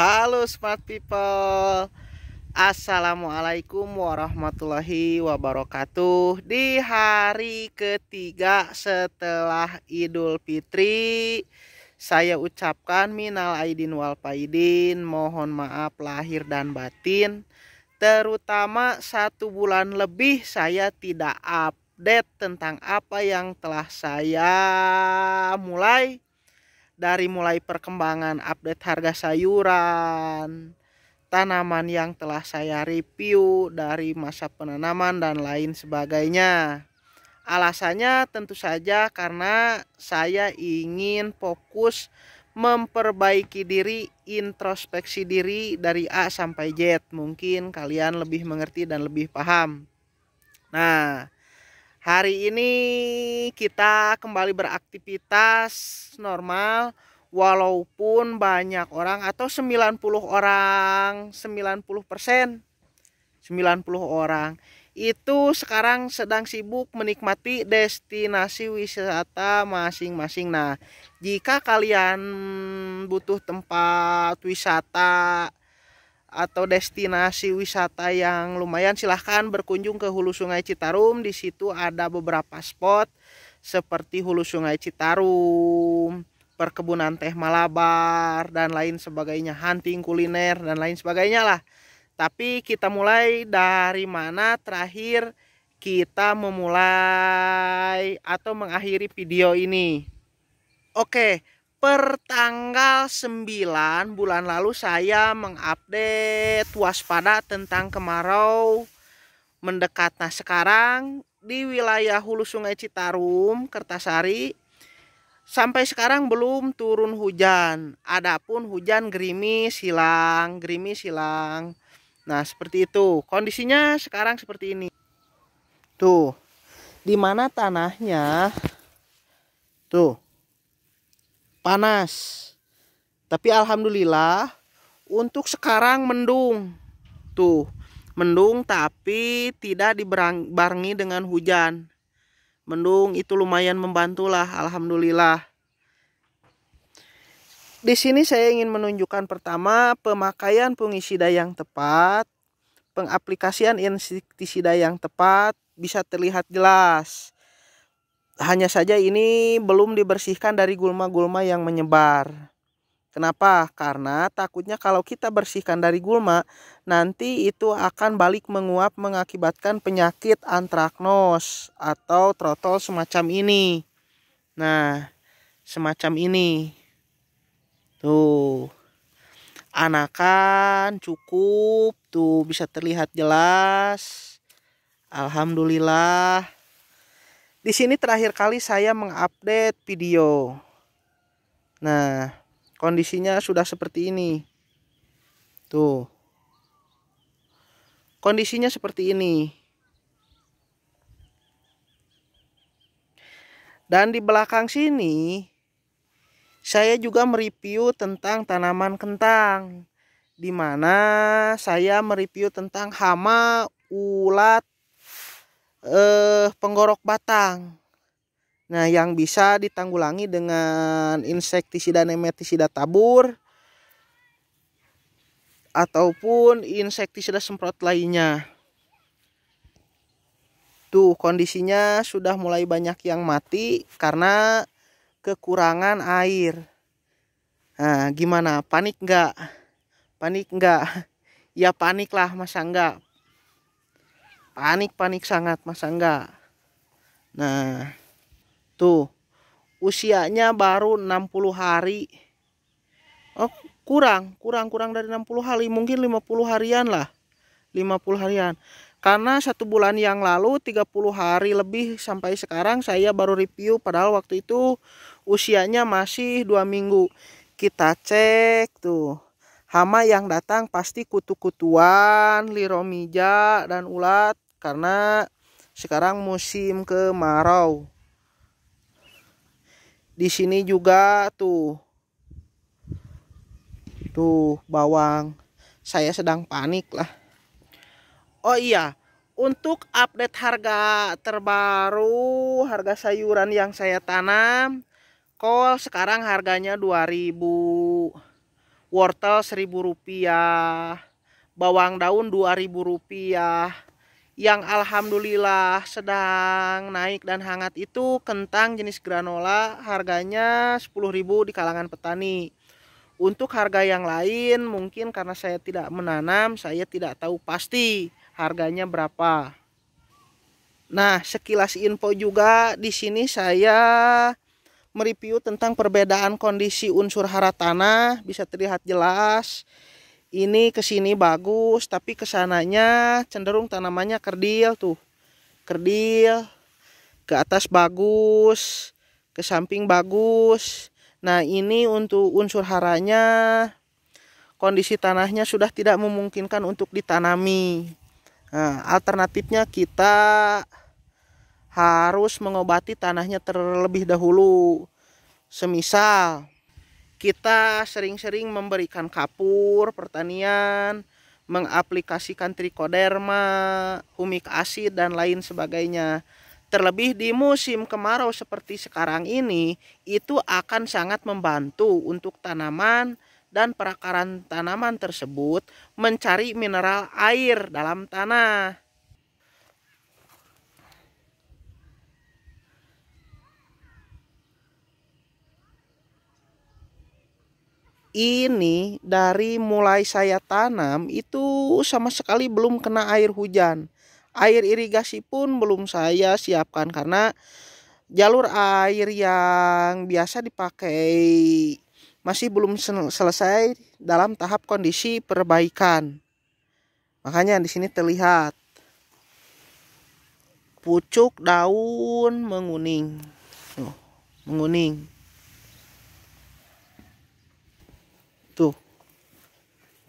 Halo smart people Assalamualaikum warahmatullahi wabarakatuh Di hari ketiga setelah Idul Fitri Saya ucapkan minal aidin wal faidin Mohon maaf lahir dan batin Terutama satu bulan lebih saya tidak update tentang apa yang telah saya mulai dari mulai perkembangan update harga sayuran, tanaman yang telah saya review dari masa penanaman dan lain sebagainya. Alasannya tentu saja karena saya ingin fokus memperbaiki diri, introspeksi diri dari A sampai Z. Mungkin kalian lebih mengerti dan lebih paham. Nah, Hari ini kita kembali beraktivitas normal walaupun banyak orang atau 90 orang, 90 persen, 90 orang itu sekarang sedang sibuk menikmati destinasi wisata masing-masing. Nah, jika kalian butuh tempat wisata atau destinasi wisata yang lumayan silahkan berkunjung ke hulu sungai Citarum di situ ada beberapa spot seperti hulu sungai Citarum perkebunan teh Malabar dan lain sebagainya hunting kuliner dan lain sebagainya lah tapi kita mulai dari mana terakhir kita memulai atau mengakhiri video ini oke per tanggal 9 bulan lalu saya mengupdate waspada tentang kemarau mendekat. Nah sekarang di wilayah hulu sungai Citarum, Kertasari sampai sekarang belum turun hujan. Adapun hujan gerimis hilang, gerimis hilang. Nah seperti itu kondisinya sekarang seperti ini. Tuh, di mana tanahnya? Tuh, panas tapi alhamdulillah untuk sekarang mendung tuh mendung tapi tidak dibarengi dengan hujan mendung itu lumayan membantulah alhamdulillah di sini saya ingin menunjukkan pertama pemakaian fungisida yang tepat pengaplikasian insektisida yang tepat bisa terlihat jelas hanya saja ini belum dibersihkan dari gulma-gulma yang menyebar. Kenapa? Karena takutnya kalau kita bersihkan dari gulma, nanti itu akan balik menguap mengakibatkan penyakit antraknos atau trotol semacam ini. Nah, semacam ini. Tuh. Anakan cukup, tuh bisa terlihat jelas. Alhamdulillah. Di sini terakhir kali saya mengupdate video. Nah, kondisinya sudah seperti ini. Tuh. Kondisinya seperti ini. Dan di belakang sini saya juga mereview tentang tanaman kentang. Di mana saya mereview tentang hama, ulat, eh, penggorok batang. Nah, yang bisa ditanggulangi dengan insektisida nemetisida tabur ataupun insektisida semprot lainnya. Tuh, kondisinya sudah mulai banyak yang mati karena kekurangan air. Nah, gimana? Panik nggak? Panik nggak? Ya panik lah, masa nggak? panik-panik sangat Mas Angga. nah tuh usianya baru 60 hari oh kurang kurang kurang dari 60 hari mungkin 50 harian lah 50 harian karena satu bulan yang lalu 30 hari lebih sampai sekarang saya baru review padahal waktu itu usianya masih dua minggu kita cek tuh Hama yang datang pasti kutu-kutuan, liromija, dan ulat karena sekarang musim kemarau. Di sini juga tuh. Tuh, bawang. Saya sedang panik lah. Oh iya, untuk update harga terbaru, harga sayuran yang saya tanam, kol sekarang harganya 2000 wortel seribu rupiah bawang daun dua ribu rupiah yang alhamdulillah sedang naik dan hangat itu kentang jenis granola harganya 10.000 di kalangan petani untuk harga yang lain mungkin karena saya tidak menanam saya tidak tahu pasti harganya berapa. Nah, sekilas info juga di sini saya mereview tentang perbedaan kondisi unsur hara tanah bisa terlihat jelas ini ke sini bagus tapi kesananya cenderung tanamannya kerdil tuh kerdil ke atas bagus ke samping bagus nah ini untuk unsur haranya kondisi tanahnya sudah tidak memungkinkan untuk ditanami nah, alternatifnya kita harus mengobati tanahnya terlebih dahulu. Semisal kita sering-sering memberikan kapur pertanian, mengaplikasikan trikoderma, humic acid dan lain sebagainya. Terlebih di musim kemarau seperti sekarang ini, itu akan sangat membantu untuk tanaman dan perakaran tanaman tersebut mencari mineral air dalam tanah. ini dari mulai saya tanam itu sama sekali belum kena air hujan. Air irigasi pun belum saya siapkan karena jalur air yang biasa dipakai masih belum selesai dalam tahap kondisi perbaikan. Makanya di sini terlihat pucuk daun menguning. Tuh, menguning.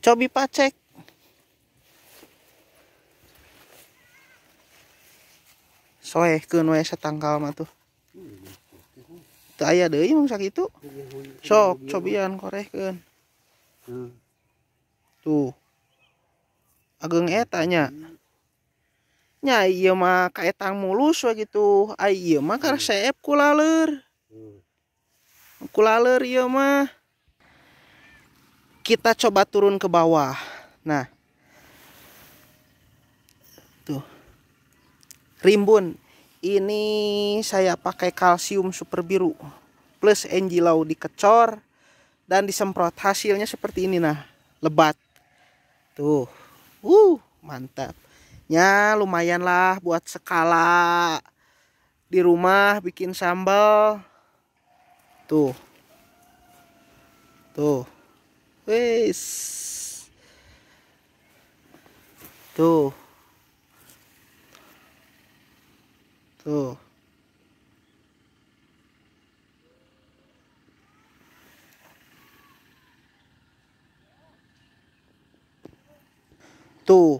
Cobi Pacek. Soeh keun we satangkal mah tuh. Teu aya deui mung sakitu. Sok cobian korehkeun. Tuh. Ageng eta nya. Nya ieu mah kaetang mulus we gitu. Ai ieu mah karep kulaler. Kulaler ieu mah kita coba turun ke bawah. Nah, tuh rimbun. Ini saya pakai kalsium super biru plus angelau dikecor dan disemprot. Hasilnya seperti ini nah, lebat. Tuh. Uh, mantap. Ya, lumayan lah buat skala di rumah bikin sambal. Tuh. Tuh. Wes. Tuh. Tuh. Tuh.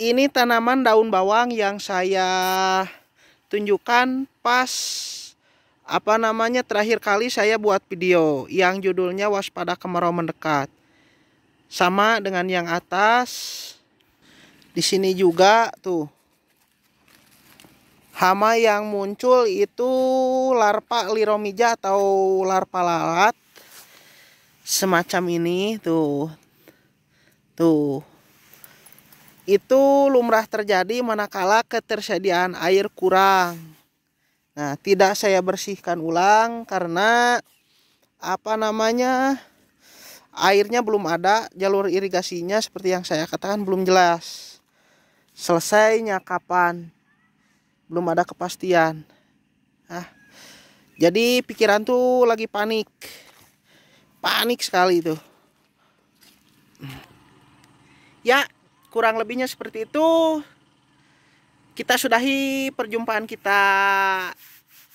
Ini tanaman daun bawang yang saya tunjukkan pas apa namanya terakhir kali saya buat video yang judulnya waspada kemarau mendekat sama dengan yang atas di sini juga tuh hama yang muncul itu larpa liromija atau larpa lalat semacam ini tuh tuh itu lumrah terjadi manakala ketersediaan air kurang Nah, tidak saya bersihkan ulang karena apa namanya? Airnya belum ada, jalur irigasinya seperti yang saya katakan belum jelas. Selesainya kapan? Belum ada kepastian. Nah, jadi pikiran tuh lagi panik. Panik sekali itu. Ya, kurang lebihnya seperti itu kita sudahi perjumpaan kita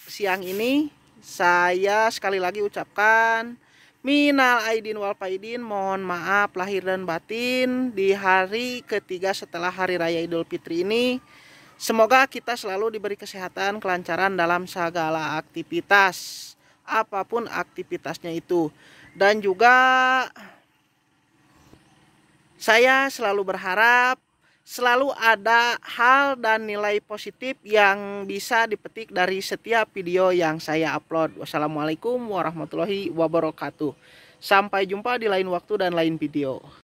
siang ini saya sekali lagi ucapkan minal aidin wal faidin mohon maaf lahir dan batin di hari ketiga setelah hari raya Idul Fitri ini semoga kita selalu diberi kesehatan kelancaran dalam segala aktivitas apapun aktivitasnya itu dan juga saya selalu berharap selalu ada hal dan nilai positif yang bisa dipetik dari setiap video yang saya upload. Wassalamualaikum warahmatullahi wabarakatuh. Sampai jumpa di lain waktu dan lain video.